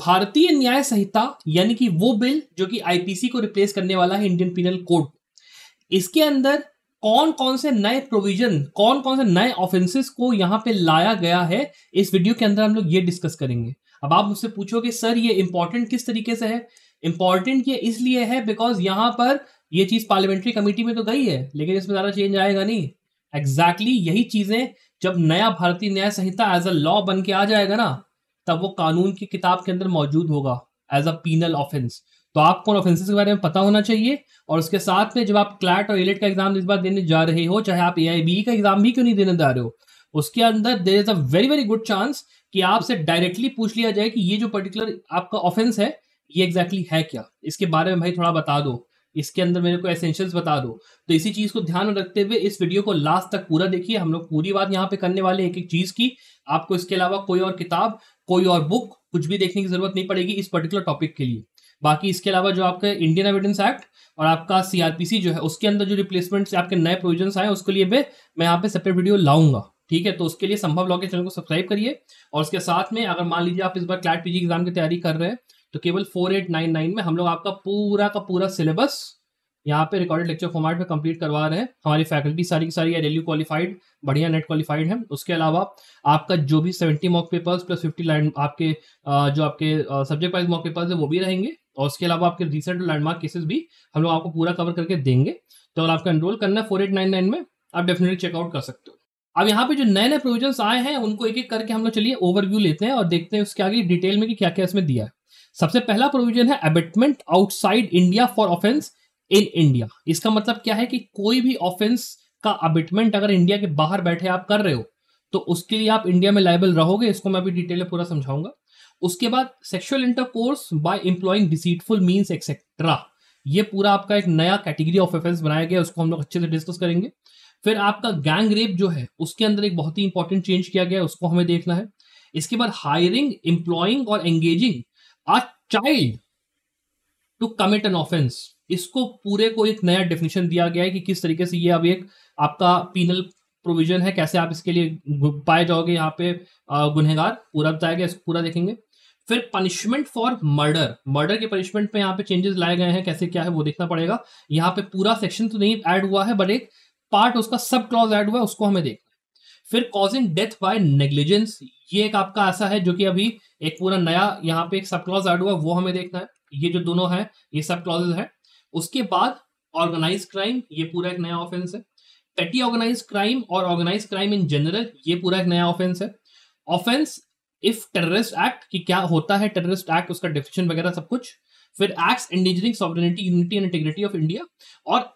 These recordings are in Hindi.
भारतीय न्याय संहिता यानी कि वो बिल जो कि आईपीसी को रिप्लेस करने वाला है इंडियन पिनल कोड इसके अंदर कौन कौन से नए प्रोविजन कौन कौन से नए ऑफेंसेस को यहाँ पे लाया गया है इस वीडियो के अंदर हम लोग ये डिस्कस करेंगे अब आप मुझसे पूछोगे सर ये इंपॉर्टेंट किस तरीके से है इंपॉर्टेंट ये इसलिए है बिकॉज यहाँ पर ये चीज पार्लियामेंट्री कमेटी में तो गई है लेकिन इसमें ज्यादा चेंज आएगा नहीं एग्जैक्टली exactly यही चीजें जब नया भारतीय न्याय संहिता एज अ लॉ बन के आ जाएगा ना तब वो कानून की किताब के अंदर मौजूद होगा एज अ पीनल ऑफेंस तो आपको उन ऑफेंसेस के बारे में पता होना चाहिए और उसके साथ में जब आप क्लैट और एलेट e का एग्जाम इस बार देने जा रहे हो चाहे आप ए e का एग्जाम भी क्यों नहीं देने जा रहे हो उसके अंदर there is a very very good chance कि आपसे डायरेक्टली पूछ लिया जाए कि ये जो पर्टिकुलर आपका ऑफेंस है ये एग्जैक्टली exactly है क्या इसके बारे में भाई थोड़ा बता दो इसके अंदर मेरे को एसेंशियल्स बता दो तो इसी चीज को ध्यान में रखते हुए इस वीडियो को लास्ट तक पूरा देखिए हम लोग पूरी बात यहाँ पे करने वाले एक एक चीज की आपको इसके अलावा कोई और किताब कोई और बुक कुछ भी देखने की जरूरत नहीं पड़ेगी इस पर्टिकुलर टॉपिक के लिए बाकी इसके अलावा जो आपका इंडियन एविडेंस एक्ट और आपका सीआरपीसी जो है उसके अंदर जो रिप्लेसमेंट आपके नए प्रोविजन आए उसके लिए भी मैं यहाँ पे सेपरेट वीडियो लाऊंगा ठीक है तो उसके लिए संभव लॉ के चैनल को सब्सक्राइब करिए और उसके साथ में अगर मान लीजिए आप इस बार क्लैट पीजी एग्जाम की तैयारी कर रहे हैं तो केवल फोर एट नाइन नाइन में हम लोग आपका पूरा का पूरा सिलेबस यहाँ पे रिकॉर्डेड लेक्चर फॉर्मेट में कंप्लीट करवा रहे हैं हमारी फैकल्टी सारी की सारी एलयू क्वालिफाइड बढ़िया नेट क्वालिफाइड है उसके अलावा आपका जो भी seventy mock papers plus fifty लैंड आपके जो आपके सब्जेक्ट वाइज मॉक पेपर्स है वो भी रहेंगे और उसके अलावा आपके रिसेंट लैंडमार्क केसेस भी हम लोग आपको पूरा कवर करके देंगे तो अगर आपका एनरोल करना है फोर एट नाइन नाइन में आप डेफिनेटली चेकआउट कर सकते हो अब यहाँ पे जो नए नए प्रोविजन आए हैं उनको एक एक करके हम लोग चलिए ओवरव्यू लेते हैं और देखते हैं उसके आगे डिटेल में कि क्या क्या इसमें दिया है सबसे पहला प्रोविजन है abetment outside India for offence in India इसका मतलब क्या है कि कोई भी ऑफेंस का अबिटमेंट अगर इंडिया के बाहर बैठे आप कर रहे हो तो उसके लिए आप इंडिया में लाइबल रहोगे इसको मैं अभी डिटेल में पूरा समझाऊंगा उसके बाद sexual intercourse by employing deceitful means etcetera ये पूरा आपका एक नया कैटेगरी ऑफ ऑफेंस बनाया गया उसको हम लोग अच्छे से डिस्कस करेंगे फिर आपका गैंग रेप जो है उसके अंदर एक बहुत ही इंपॉर्टेंट चेंज किया गया उसको हमें देखना है इसके बाद हायरिंग एम्प्लॉइंग और engaging a child to commit an offence इसको पूरे को एक नया डेफिनेशन दिया गया है कि किस तरीके से ये अब एक आपका पीनल प्रोविजन है कैसे आप इसके लिए पाए जाओगे यहाँ पे गुनहगार पूरा बताया गया इसको पूरा देखेंगे फिर पनिशमेंट फॉर मर्डर मर्डर के पनिशमेंट पे यहाँ पे चेंजेस लाए गए हैं कैसे क्या है वो देखना पड़ेगा यहाँ पे पूरा सेक्शन तो नहीं ऐड हुआ है बट एक पार्ट उसका सब क्लॉज ऐड हुआ है उसको हमें देखना है फिर कॉजिंग डेथ बाय नेग्लिजेंस ये एक आपका ऐसा है जो कि अभी एक पूरा नया यहाँ पे एक सब क्लॉज ऐड हुआ वो हमें देखना है ये जो दोनों है ये सब क्लॉजेज है उसके बाद ऑर्गेनाइज क्राइम ये पूरा एक नया ऑफेंस है पेटी ऑर्गेनाइज क्राइम और ऑर्गेनाइज क्राइम इन जनरल ये पूरा एक नया ऑफेंस है ऑफेंस इफ टेररिस्ट एक्ट कि क्या होता है टेररिस्ट एक्ट उसका डिफिशन वगैरह सब कुछ फिर act endangering sovereignty unity and integrity of India और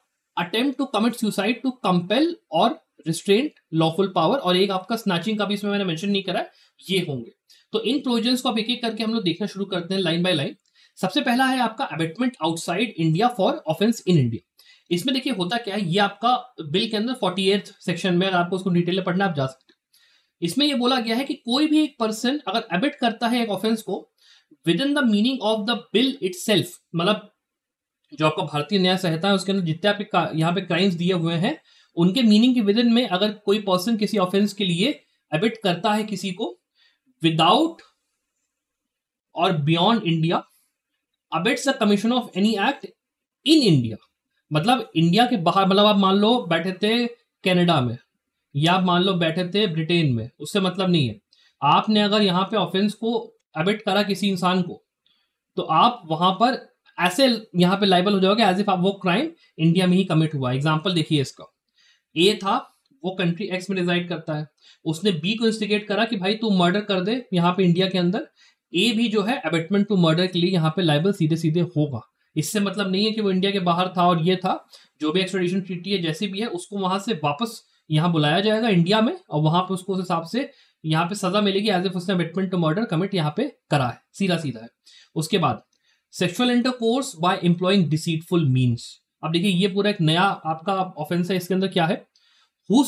attempt to commit suicide to compel और रिस्ट्रेंट लॉफुल पावर और एक आपका स्नैचिंग का भी इसमें मैंने मेंशन नहीं करा ये होंगे तो इन प्रोविजन को आप एक एक करके हम लोग देखना शुरू करते हैं लाइन बाय लाइन सबसे पहला है आपका abetment outside India for offence in India इसमें देखिए होता क्या है ये आपका बिल के अंदर फोर्टी सेक्शन में अगर आपको उसको डिटेल में पढ़ना आप जा सकते हो इसमें यह बोला गया है कि कोई भी एक पर्सन अगर एबिट करता है एक ऑफेंस को within the meaning of the bill it मतलब जो आपका भारतीय न्याय संहिता है उसके अंदर जितने आप यहाँ पे क्राइम्स दिए हुए हैं उनके मीनिंग के विद इन में अगर कोई पर्सन किसी ऑफेंस के लिए एबिट करता है किसी को विदाउट और beyond India abets the commission of any act in India मतलब इंडिया के बाहर मतलब आप मान लो बैठे थे कैनेडा में या आप मान लो बैठे थे ब्रिटेन में उससे मतलब नहीं है आपने अगर यहाँ पे ऑफेंस को अबेट करा किसी इंसान को तो आप वहां पर ऐसे यहाँ पे लाइबल हो जाओगे एज इफ आप वो क्राइम इंडिया में ही कमिट हुआ एग्जाम्पल देखिए इसका ए था वो कंट्री एक्स में रिजाइड करता है उसने बी को इंस्टिगेट करा कि भाई तू मर्डर कर दे यहाँ पे इंडिया के अंदर ए भी जो है अबेटमेंट टू मर्डर के लिए यहाँ पे लाइबल सीधे सीधे होगा इससे मतलब नहीं है कि वो इंडिया के बाहर था और ये था जो भी एक्सट्रेडिशन ट्रीटी है जैसे भी है उसको वहां से वापस यहाँ बुलाया जाएगा इंडिया में और वहां पर उसको उस हिसाब से यहाँ पे सजा मिलेगी एज एफ उसने अबेटमेंट टू मर्डर कमिट यहाँ पे करा है सीधा सीधा है उसके बाद sexual intercourse by employing deceitful means अब देखिए ये पूरा एक नया आपका ऑफेंस है इसके अंदर क्या है हु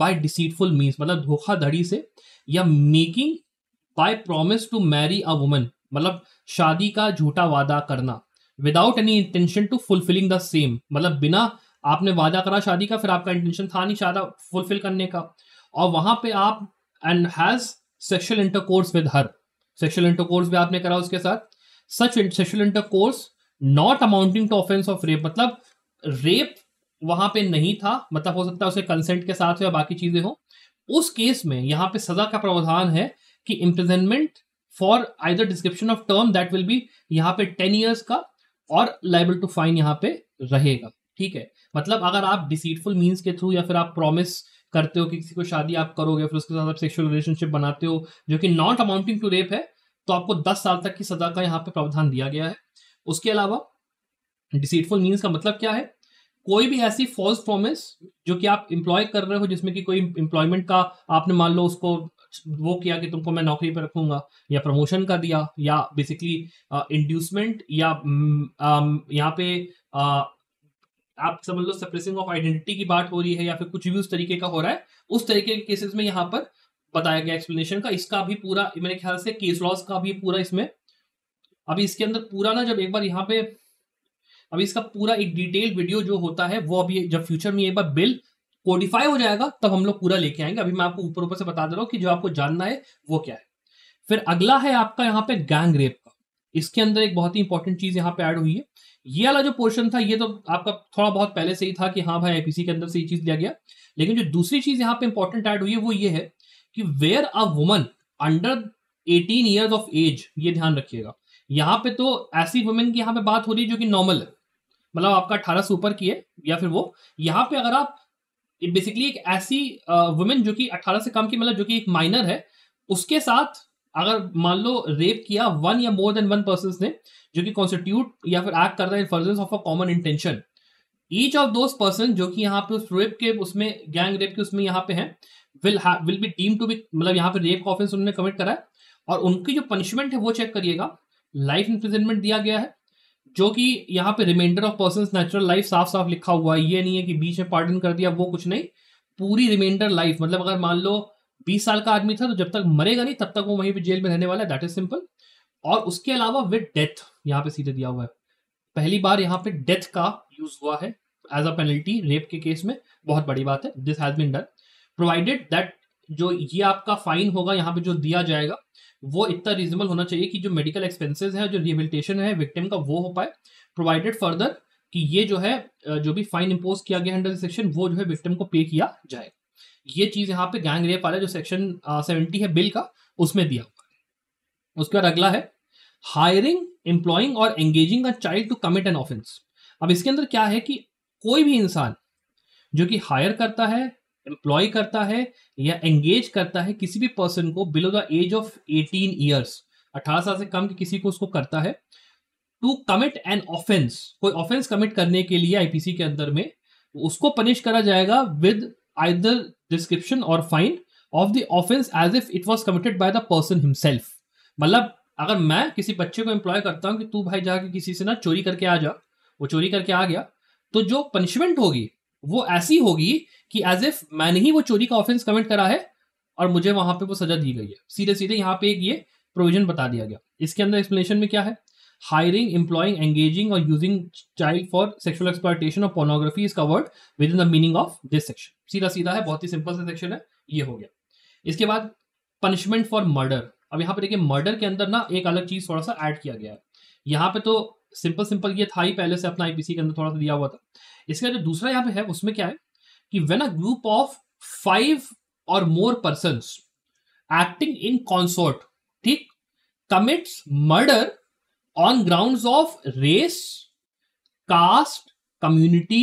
बाय डिसीटफुल मीन्स मतलब धोखाधड़ी से या making by promise to marry a woman मतलब शादी का झूठा वादा करना without any intention to fulfilling the same मतलब बिना आपने वादा करा शादी का फिर आपका इंटेंशन था नहीं शादा फुलफिल करने का और वहां पे आप and has sexual intercourse with her sexual intercourse भी आपने करा उसके साथ such sexual intercourse not amounting to offence of rape मतलब रेप वहां पे नहीं था मतलब हो सकता है उसे कंसेंट के साथ हो या बाकी चीजें हो उस केस में यहाँ पे सजा का प्रावधान है कि imprisonment for either description of term that will be यहाँ पे टेन ईयर्स का और लाइबल टू फाइन यहाँ पे रहेगा ठीक है मतलब अगर आप डिसीटफुल मीन्स के थ्रू या फिर आप प्रॉमिस करते हो कि किसी को शादी आप करोगे फिर उसके साथ आप सेक्शुअल रिलेशनशिप बनाते हो जो कि नॉट अमाउंटिंग टू रेप है तो आपको दस साल तक की सजा का यहाँ पे प्रावधान दिया गया है उसके अलावा डिसीटफुल मीन्स का मतलब क्या है कोई भी ऐसी फॉल्स प्रॉमिस जो कि आप इम्प्लॉय कर रहे हो जिसमें कि कोई इम्प्लॉयमेंट का आपने मान लो उसको वो किया कि तुमको मैं नौकरी पर रखूंगा या प्रमोशन कर दिया या बेसिकली इंड्यूसमेंट या यहाँ पे आ, आप समझ लो सप्रेसिंग ऑफ आइडेंटिटी की बात हो रही है या फिर कुछ भी उस तरीके का हो रहा है उस तरीके के केसेस में यहाँ पर बताया गया एक्सप्लेनेशन का इसका भी पूरा मेरे ख्याल से केस लॉस का भी पूरा इसमें अभी इसके अंदर पूरा ना जब एक बार यहाँ पे अभी इसका पूरा एक डिटेल वीडियो जो होता है वो अभी जब फ्यूचर में एक बार बिल कोडिफाई हो जाएगा तब हम लोग पूरा लेके आएंगे अभी मैं आपको ऊपर ऊपर से बता दे रहा हूँ कि जो आपको जानना है वो क्या है फिर अगला है आपका यहाँ पे गैंग रेप का इसके अंदर एक बहुत ही इंपॉर्टेंट चीज यहाँ पे ऐड हुई है ये वाला जो पोर्शन था ये तो आपका थोड़ा बहुत पहले से ही था कि हाँ भाई आईपीसी के अंदर से ये चीज दिया गया लेकिन जो दूसरी चीज यहाँ पे इंपॉर्टेंट ऐड हुई है वो ये है कि where a woman under eighteen years of age ये ध्यान रखिएगा यहाँ पे तो ऐसी वुमेन की यहाँ पे बात हो रही है जो कि नॉर्मल है मतलब आपका अठारह से ऊपर की है या फिर वो यहाँ पे अगर आप ये बेसिकली एक ऐसी वुमेन जो कि 18 से कम की मतलब जो कि एक माइनर है उसके साथ अगर मान लो रेप किया वन या मोर देन वन पर्सन ने जो कि कॉन्स्टिट्यूट या फिर एक्ट कर रहे हैं furtherance of a common intention each of those person जो कि यहाँ पे उस रेप के उसमें गैंग रेप के उसमें यहाँ पे हैं will will be deem to be मतलब यहाँ पे रेप का ऑफेंस उन्होंने कमिट करा है और उनकी जो पनिशमेंट है वो चेक करिएगा लाइफ इंप्रिजनमेंट दिया गया है जो कि यहाँ पे remainder of person natural life साफ साफ लिखा हुआ है ये नहीं है कि बीच में पार्डन कर दिया वो कुछ नहीं पूरी रिमाइंडर लाइफ मतलब अगर मान लो बीस साल का आदमी था तो जब तक मरेगा नहीं तब तक वो वहीं पे जेल में रहने वाला है दैट इज सिंपल और उसके अलावा विद डेथ यहाँ पे सीधे दिया हुआ है पहली बार यहाँ पे डेथ का यूज हुआ है एज अ पेनल्टी रेप के केस में बहुत बड़ी बात है this has been done provided that जो ये आपका फाइन होगा यहाँ पे जो दिया जाएगा वो इतना रीजनेबल होना चाहिए कि जो मेडिकल एक्सपेंसेस हैं जो रिहेबिलिटेशन है विक्टिम का वो हो पाए प्रोवाइडेड फर्दर कि ये जो है जो भी फाइन इम्पोज किया गया अंडर सेक्शन वो जो है विक्टिम को पे किया जाए ये चीज यहाँ पे गैंग रेप वाला जो सेक्शन सेवेंटी है बिल का उसमें दिया हुआ है उसके बाद अगला है हायरिंग एम्प्लॉइंग और engaging a child to commit an offence अब इसके अंदर क्या है कि कोई भी इंसान जो कि हायर करता है एम्प्लॉय करता है या एंगेज करता है किसी भी पर्सन को below the age of eighteen years अठारह साल से कम के किसी को उसको करता है टू कमिट एन ऑफेंस कोई ऑफेंस कमिट करने के लिए आईपीसी के अंदर में उसको पनिश करा जाएगा विद आइदर डिस्क्रिप्शन और fine of the offence as if it was committed by the person himself मतलब अगर मैं किसी बच्चे को एम्प्लॉय करता हूँ कि तू भाई जाके किसी से ना चोरी करके आ जा वो चोरी करके आ गया तो जो पनिशमेंट होगी वो ऐसी होगी कि एज इफ मैंने ही वो चोरी का ऑफेंस कमिट करा है और मुझे वहां पे वो सजा दी गई है सीधे सीधे यहाँ पे एक ये प्रोविजन बता दिया गया इसके अंदर एक्सप्लेनेशन में क्या है हायरिंग एम्प्लॉइंग एंगेजिंग और using child for sexual sexual और pornography is covered within the meaning of this section सीधा सीधा है बहुत ही सिंपल सा सेक्शन है ये हो गया इसके बाद पनिशमेंट फॉर मर्डर अब यहाँ पे देखिए मर्डर के अंदर ना एक अलग चीज थोड़ा सा ऐड किया गया है यहाँ पे तो सिंपल सिंपल ये था ही पहले से अपना आईपीसी के अंदर थोड़ा सा दिया हुआ था इसका जो दूसरा यहाँ पे है उसमें क्या है कि when a group of five और more person acting in consort ठीक commits murder on ground of race caste community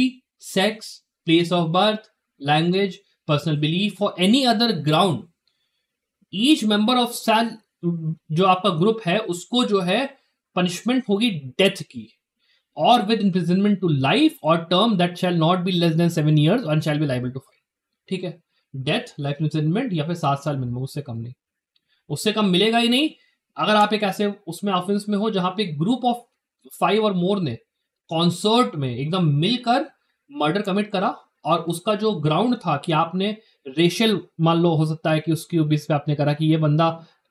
sex place of birth language personal belief और any other ground each member of सेल जो आपका ग्रुप है उसको जो है पनिशमेंट होगी डेथ की और विद इंप्रिजनमेंट टू लाइफ और term that shall not be less than seven year and shall be liable to fine ठीक है डेथ लाइफ इंप्रिजनमेंट या फिर सात साल मिनिमम उससे कम नहीं उससे कम मिलेगा ही नहीं अगर आप एक ऐसे उसमें ऑफेंस में हो जहां पे ग्रुप ऑफ फाइव और मोर ने कॉन्सर्ट में एकदम मिलकर मर्डर कमिट करा और उसका जो ग्राउंड था कि आपने रेशियल मान लो हो सकता है कि उसकी बेस पे आपने करा कि ये बंदा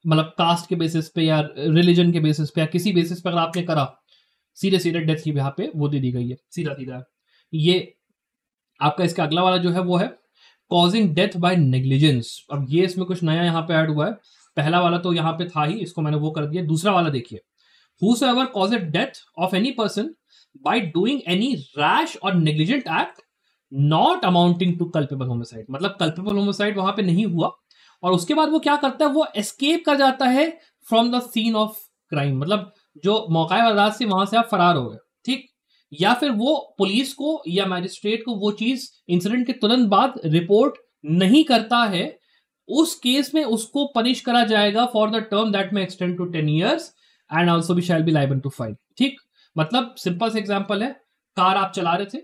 मतलब कास्ट के बेसिस पे या रिलीजन के बेसिस पे या किसी बेसिस पे अगर आपने करा सीधे सीधे डेथ की यहाँ पे वो दे दी गई है सीधा सीधा ये आपका इसका अगला वाला जो है वो है कॉजिंग डेथ बाय नेग्लिजेंस अब ये इसमें कुछ नया यहाँ पे ऐड हुआ है पहला वाला तो यहाँ पे था ही इसको मैंने वो कर दिया दूसरा वाला देखिए whoever cause death of any person by doing any rash और negligent act not amounting to culpable homicide मतलब कल्पेबल होमोसाइड वहां पे नहीं हुआ और उसके बाद वो क्या करता है वो एस्केप कर जाता है from the scene of crime मतलब जो मौका वारदात से वहां से आप फरार हो गए ठीक या फिर वो पुलिस को या मैजिस्ट्रेट को वो चीज इंसिडेंट के तुरंत बाद रिपोर्ट नहीं करता है उस केस में उसको पनिश करा जाएगा for the term that may extend to ten years and also be shall be liable to fine ठीक मतलब सिंपल से एग्जाम्पल है कार आप चला रहे थे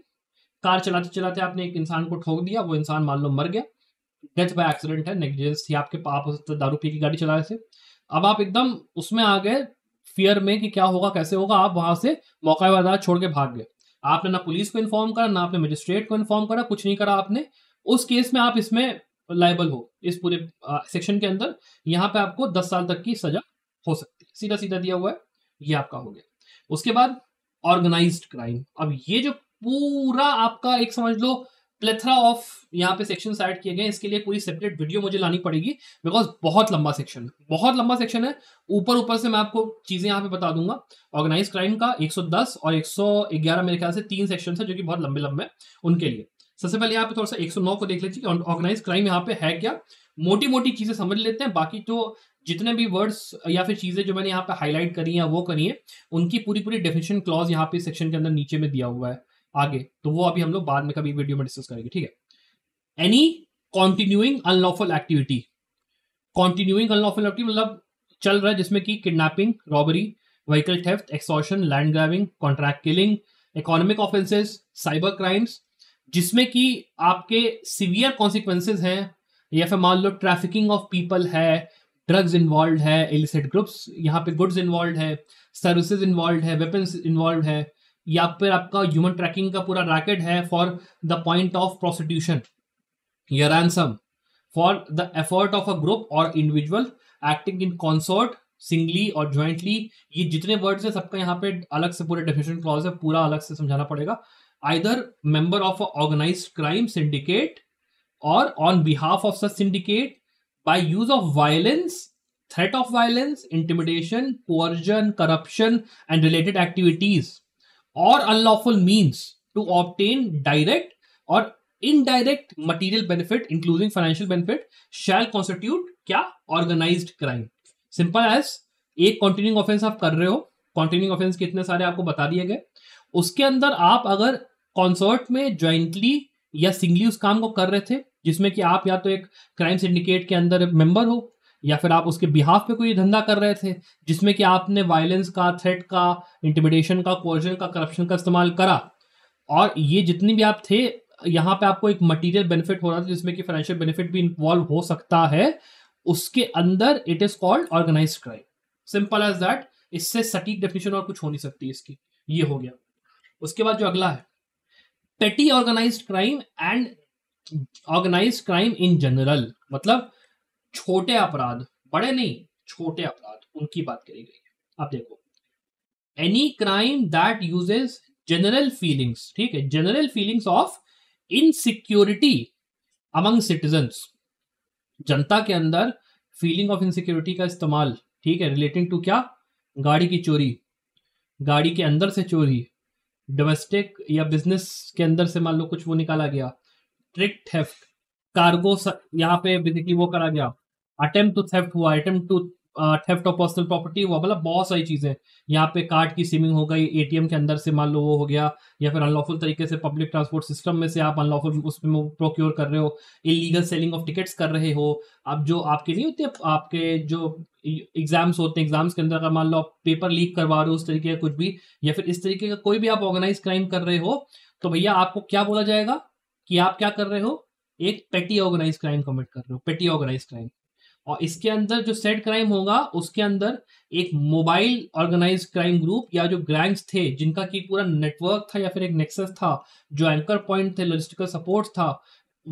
कार चलाते चलाते आपने एक इंसान को ठोक दिया वो इंसान मान लो मर गया डेथ बाय एक्सीडेंट है नेग्लिजेंस थी आपके आप तो दारू पी की गाड़ी चला रहे थे अब आप एकदम उसमें आ गए फियर में कि क्या होगा कैसे होगा आप वहां से मौका वारदात छोड़ के भाग गए आपने ना पुलिस को इन्फॉर्म करा ना आपने मजिस्ट्रेट को इन्फॉर्म करा कुछ नहीं करा आपने उस केस में आप इसमें लाइबल हो इस पूरे सेक्शन के अंदर यहाँ पे आपको दस साल तक की सजा हो सकती है सीधा सीधा दिया हुआ है ये आपका हो गया उसके बाद ऑर्गेनाइज्ड क्राइम अब ये जो पूरा आपका एक समझ लो प्लेथरा ऑफ यहाँ पे सेक्शन ऐड किए गए इसके लिए पूरी सेपरेट वीडियो मुझे लानी पड़ेगी बिकॉज बहुत लंबा सेक्शन है बहुत लंबा सेक्शन है ऊपर ऊपर से मैं आपको चीज़ें यहाँ पे बता दूंगा ऑर्गेनाइज क्राइम का 110 और 111 मेरे ख्याल से तीन सेक्शन है जो कि बहुत लंबे लंबे उनके लिए सबसे पहले यहाँ पे थोड़ा सा 109 को देख लीजिए ऑर्गेनाइज क्राइम यहाँ पे है क्या मोटी मोटी चीज़ें समझ लेते हैं बाकी तो जितने भी वर्ड्स या फिर चीज़ें जो मैंने यहाँ पे हाईलाइट करी है वो करी है उनकी पूरी पूरी डेफिनेशन क्लॉज यहाँ पे सेक्शन के अंदर नीचे में दिया हुआ है आगे तो वो अभी हम लोग बाद में कभी वीडियो में डिस्कस करेंगे ठीक है any continuing unlawful activity continuing unlawful activity मतलब चल रहा है जिसमें कि kidnapping robbery vehicle theft extortion land grabbing contract killing economic offences cyber crimes जिसमें कि आपके सिवियर कॉन्सिक्वेंसेज हैं या फिर मान लो ट्रैफिकिंग ऑफ पीपल है ड्रग्स इन्वॉल्व है इलिसिट ग्रुप्स यहाँ पे गुड्स इन्वॉल्व है सर्विसेज इन्वॉल्व है वेपन्स इन्वॉल्व है या फिर आपका ह्यूमन ट्रैकिंग का पूरा रैकेट है for the point of prostitution या ransom for the effort of a group और individual acting in concert singly और ज्वाइंटली ये जितने वर्ड्स है सबका यहाँ पे अलग से पूरे डेफिनेशन क्लॉज है पूरा अलग से समझाना पड़ेगा either member of a organise crime syndicate और on behalf of such syndicate by use of violence threat of violence intimidation coercion corruption and related activities और unlawful means to obtain direct और indirect material benefit including financial benefit shall constitute क्या ऑर्गेनाइज क्राइम सिंपल एज एक कॉन्टिन्यूंग ऑफेंस आप कर रहे हो कॉन्टिन्यूंग ऑफेंस के इतने सारे आपको बता दिए गए उसके अंदर आप अगर कॉन्सर्ट में ज्वाइंटली या सिंगली उस काम को कर रहे थे जिसमें कि आप या तो एक क्राइम सिंडिकेट के अंदर मेंबर हो या फिर आप उसके बिहाफ पे कोई धंधा कर रहे थे जिसमें कि आपने वायलेंस का थ्रेट का इंटिमिडेशन का कोर्जन का करप्शन का इस्तेमाल करा और ये जितनी भी आप थे यहाँ पे आपको एक मटेरियल बेनिफिट हो रहा था जिसमें कि फाइनेंशियल बेनिफिट भी इन्वॉल्व हो सकता है उसके अंदर it is called organise crime simple as that इससे सटीक डेफिनेशन और कुछ हो नहीं सकती इसकी ये हो गया उसके बाद जो अगला है petty organise crime and organise crime in general मतलब छोटे अपराध बड़े नहीं छोटे अपराध उनकी बात करी गई है आप देखो any crime that uses general feelings ठीक है general feelings of insecurity among citizen जनता के अंदर फीलिंग ऑफ इनसिक्योरिटी का इस्तेमाल ठीक है रिलेटिंग टू क्या गाड़ी की चोरी गाड़ी के अंदर से चोरी डोमेस्टिक या बिजनेस के अंदर से मान लो कुछ वो निकाला गया ट्रिक थेफ्ट कार्गो यहाँ पे बेसिकली वो करा गया अटेम्प्ट टू थेफ्ट हुआ attempt to theft of personal property हुआ मतलब बहुत सारी चीजें यहाँ पे कार्ड की सिमिंग हो गई एटीएम के अंदर से मान लो वो हो गया या फिर अनलॉफुल तरीके से पब्लिक ट्रांसपोर्ट सिस्टम में से आप अनलॉफुल उसमें प्रोक्योर कर रहे हो इलीगल सेलिंग ऑफ टिकट्स कर रहे हो अब जो आपके नहीं होते आपके जो एग्जाम्स होते हैं एग्जाम्स के अंदर अगर मान लो आप पेपर लीक करवा रहे हो उस तरीके का कुछ भी या फिर इस तरीके का कोई भी आप ऑर्गेनाइज क्राइम कर रहे हो तो भैया आपको क्या बोला जाएगा कि आप क्या कर रहे हो एक पेटी ऑर्गेनाइज क्राइम कमिट कर रहे हो पेटी ऑर्गेनाइज क्राइम और इसके अंदर जो सेट क्राइम होगा उसके अंदर एक मोबाइल ऑर्गेनाइज क्राइम ग्रुप या जो ग्रैंग्स थे जिनका की पूरा नेटवर्क था या फिर एक नेक्सस था जो एंकर पॉइंट थे लॉजिस्टिकल सपोर्ट था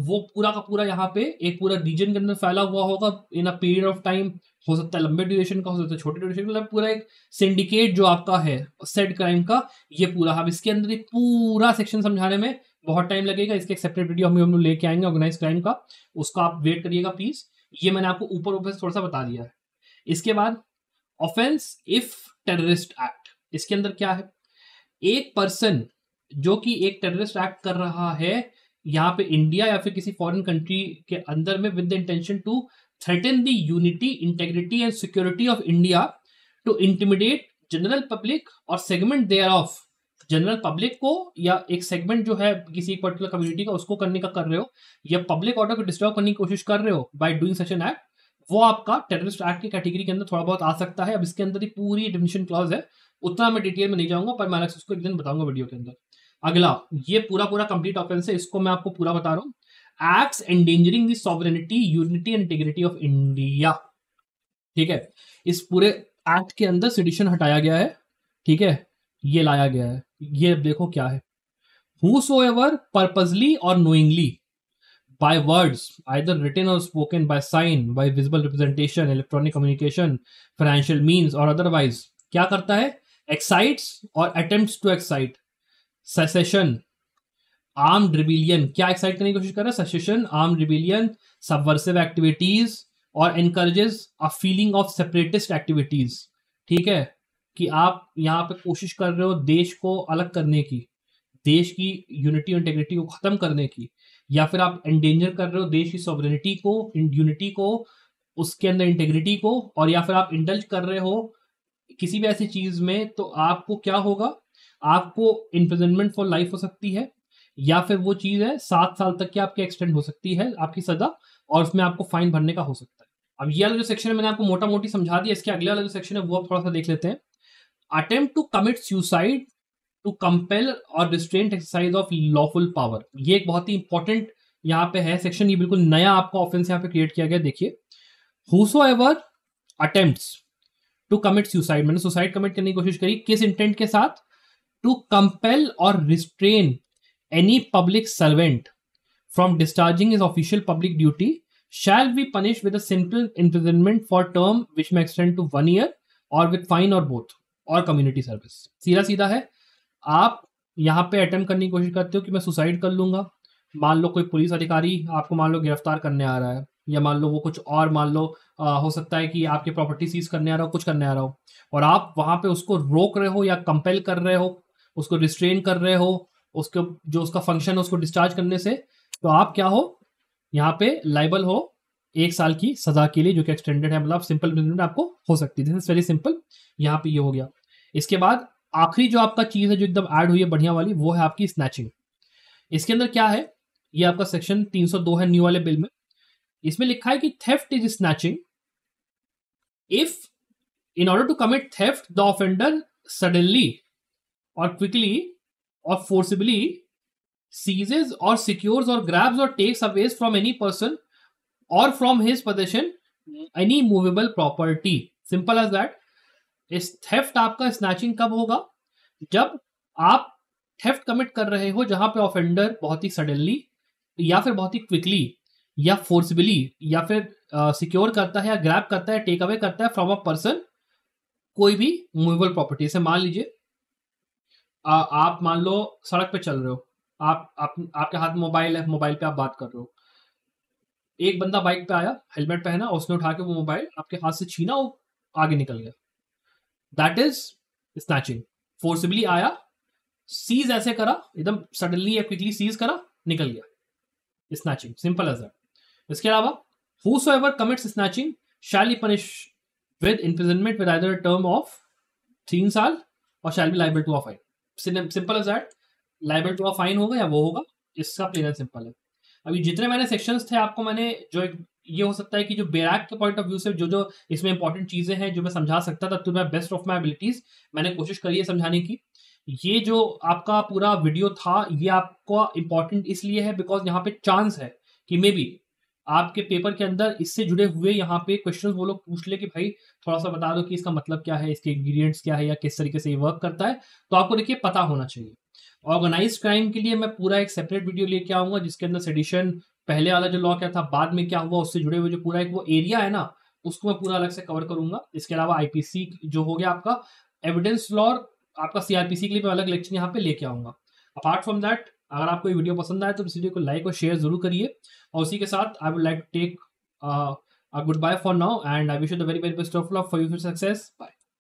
वो पूरा का पूरा यहाँ पे एक पूरा रीजन के अंदर फैला हुआ होगा in a period of time हो सकता है लंबे ड्यूरेशन का हो सकता है छोटे ड्यूरेशन मतलब पूरा एक सिंडिकेट जो आपका है सेट क्राइम का ये पूरा हम इसके अंदर एक पूरा सेक्शन समझाने में बहुत टाइम लगेगा इसके एक सेपरेट वीडियो हम हम लोग लेके आएंगे ऑर्गेनाइज क्राइम का उसका आप वेट करिएगा प्लीज़ ये मैंने आपको ऊपर ऊपर थोड़ा सा बता दिया इसके बाद ऑफेंस इफ टेररिस्ट एक्ट इसके अंदर क्या है एक पर्सन जो कि एक टेररिस्ट एक्ट कर रहा है यहाँ पे इंडिया या फिर किसी फॉरेन कंट्री के अंदर में with the intention to threaten the unity integrity and security of India to intimidate general public और segment thereof general public को या एक सेगमेंट जो है किसी एक पर्टिकुलर कम्युनिटी का उसको करने का कर रहे हो या पब्लिक ऑर्डर को डिस्टर्ब करने की कोशिश कर रहे हो by doing such an act वो आपका टेररिस्ट एक्ट की कैटेगरी के अंदर थोड़ा बहुत आ सकता है अब इसके अंदर ही पूरी डिफिनेशन क्लॉज है उतना मैं डिटेल में नहीं जाऊंगा पर मैं उसको एक दिन बताऊंगा वीडियो के अंदर अगला ये पूरा पूरा कंप्लीट ऑफेंस है इसको मैं आपको पूरा बता रहा हूँ act endangering the sovereignty unity and integrity of India ठीक है इस पूरे एक्ट के अंदर सिडिशन हटाया गया है ठीक है ये लाया गया है ये देखो क्या है हु सो एवर पर्पजली और knowingly by words, either written or spoken, by sign, by visible representation, electronic communication, financial means or otherwise. क्या करता है एक्साइट्स और attempt to excite secession armed rebellion क्या एक्साइट करने की कोशिश कर रहा है secession armed rebellion subversive activities और encourages a feeling of separatist activities ठीक है कि आप यहाँ पे कोशिश कर रहे हो देश को अलग करने की देश की यूनिटी इंटेग्रिटी को खत्म करने की या फिर आप एंडेंजर कर रहे हो देश की सॉवरिटी को यूनिटी को उसके अंदर इंटेग्रिटी को और या फिर आप इंडल्ज कर रहे हो किसी भी ऐसी चीज में तो आपको क्या होगा आपको इंप्रिजनमेंट फॉर लाइफ हो सकती है या फिर वो चीज है सात साल तक की आपकी एक्सटेंड हो सकती है आपकी सजा और उसमें आपको फाइन भरने का हो सकता है अब ये वाला जो सेक्शन है मैंने आपको मोटा मोटी समझा दिया इसके अगले वाला जो सेक्शन है वो आप थोड़ा सा देख लेते हैं attempt to commit suicide to compel और restraint exercise of lawful power ये एक बहुत ही इंपॉर्टेंट यहाँ पे है सेक्शन ये बिल्कुल नया आपका ऑफेंस यहाँ पे क्रिएट किया गया देखिए whosoever attempt to commit suicide मैंने सुसाइड कमिट करने की कोशिश करी किस इंटेंट के साथ टू कंपेल और restrain any public servant from discharging his official public duty shall be punish with simple imprisonment for term which which extend to one year और विद फाइन और बोथ और कम्युनिटी सर्विस सीधा सीधा है आप यहाँ पे अटेम्प्ट करने की कोशिश करते हो कि मैं सुसाइड कर लूंगा मान लो कोई पुलिस अधिकारी आपको मान लो गिरफ्तार करने आ रहा है या मान लो वो कुछ और मान लो आ, हो सकता है कि आपकी प्रॉपर्टी सीज करने आ रहा हो कुछ करने आ रहा हो और आप वहां पे उसको रोक रहे हो या कंपेल कर रहे हो उसको रिस्ट्रेन कर रहे हो उसके जो उसका फंक्शन है उसको डिस्चार्ज करने से तो आप क्या हो यहाँ पे लाइबल हो एक साल की सजा के लिए जो कि एक्सटेंडेड है मतलब सिंपल आपको हो सकती है दिस इज वेरी सिंपल यहाँ पे ये यह हो गया इसके बाद आखिरी जो आपका चीज़ है जो एकदम ऐड हुई है बढ़िया वाली वो है आपकी स्नैचिंग इसके अंदर क्या है ये आपका सेक्शन 302 है न्यू वाले बिल में इसमें लिखा है कि theft is snatching if in order to commit theft the offender suddenly और क्विकली और फोर्सिबली सीजेज और सिक्योर्स और ग्रैब्स और takes away from any person और from his possession any movable property simple as that इस थेफ्ट आपका स्नैचिंग कब होगा जब आप थेफ्ट कमिट कर रहे हो जहां पे ऑफेंडर बहुत ही सडनली या फिर बहुत ही क्विकली या फोर्सबली या फिर सिक्योर uh, करता है या ग्रैप करता है टेक अवे करता है फ्रॉम अ पर्सन कोई भी मूवेबल प्रॉपर्टी से मान लीजिए आप मान लो सड़क पे चल रहे हो आप, आप आपके हाथ मोबाइल है मोबाइल पे आप बात कर रहे हो एक बंदा बाइक पे आया हेलमेट पहना उसने उठा के वो मोबाइल आपके हाथ से छीना वो आगे निकल गया दैट इज स्नैचिंग फोर्सिबली आया सीज ऐसे करा एकदम सडनली या क्विकली सीज करा निकल गया स्नैचिंग सिंपल एज दैट इसके अलावा whosoever commits snatching shall punish with imprisonment with either term of तीन साल और shall be liable to a fine simple as that liable to a fine होगा या वो होगा इसका प्लेन सिंपल है अभी जितने मैंने सेक्शंस थे आपको मैंने जो एक ये हो सकता है कि जो बेराक के पॉइंट ऑफ व्यू से जो जो इसमें इंपॉर्टेंट चीजें हैं जो मैं समझा सकता था to my best of my abilities मैंने कोशिश करी है समझाने की ये जो आपका पूरा वीडियो था ये आपका इंपॉर्टेंट इसलिए है बिकॉज यहाँ पे चांस है कि मे बी आपके पेपर के अंदर इससे जुड़े हुए यहाँ पे क्वेश्चंस वो लोग पूछ ले कि भाई थोड़ा सा बता दो कि इसका मतलब क्या है इसके इंग्रेडिएंट्स क्या है या किस तरीके से ये वर्क करता है तो आपको देखिए पता होना चाहिए ऑर्गेनाइज क्राइम के लिए मैं पूरा एक सेपरेट वीडियो लेके आऊंगा जिसके अंदर सेडिशन पहले वाला जो लॉ क्या था बाद में क्या हुआ उससे जुड़े हुए जो पूरा एक वो एरिया है ना उसको मैं पूरा अलग से कवर करूंगा इसके अलावा आईपीसी जो हो गया आपका एविडेंस लॉ आपका सीआरपीसी के लिए मैं अलग लेक्चर यहाँ पे लेके आऊंगा अपार्ट फ्रॉम दैट अगर आपको ये वीडियो पसंद आए तो इस वीडियो को लाइक और शेयर जरूर करिए और उसी के साथ I would like take goodbye for now and I wish you the very very best of love for you for success bye